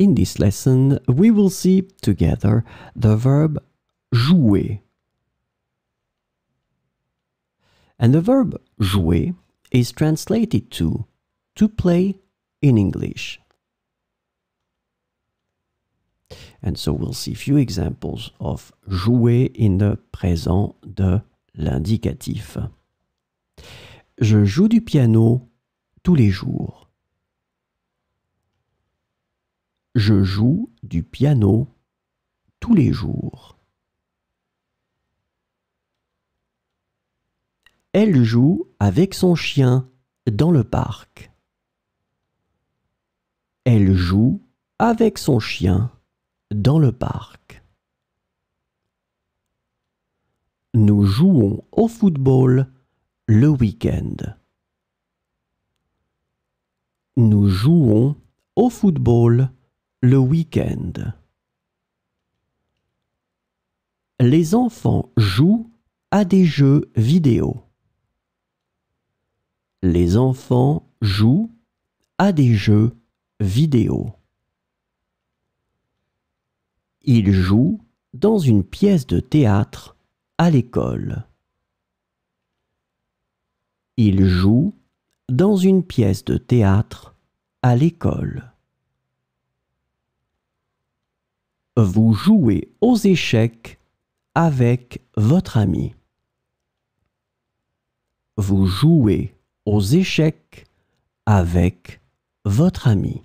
In this lesson, we will see together the verb jouer. And the verb jouer is translated to to play in English. And so we'll see a few examples of jouer in the présent de l'indicatif. Je joue du piano tous les jours. Je joue du piano tous les jours. Elle joue avec son chien dans le parc. Elle joue avec son chien dans le parc. Nous jouons au football le week-end. Nous jouons au football le week-end. Les enfants jouent à des jeux vidéo. Les enfants jouent à des jeux vidéo. Ils jouent dans une pièce de théâtre à l'école. Ils jouent dans une pièce de théâtre à l'école. vous jouez aux échecs avec votre ami. Vous jouez aux échecs avec votre ami.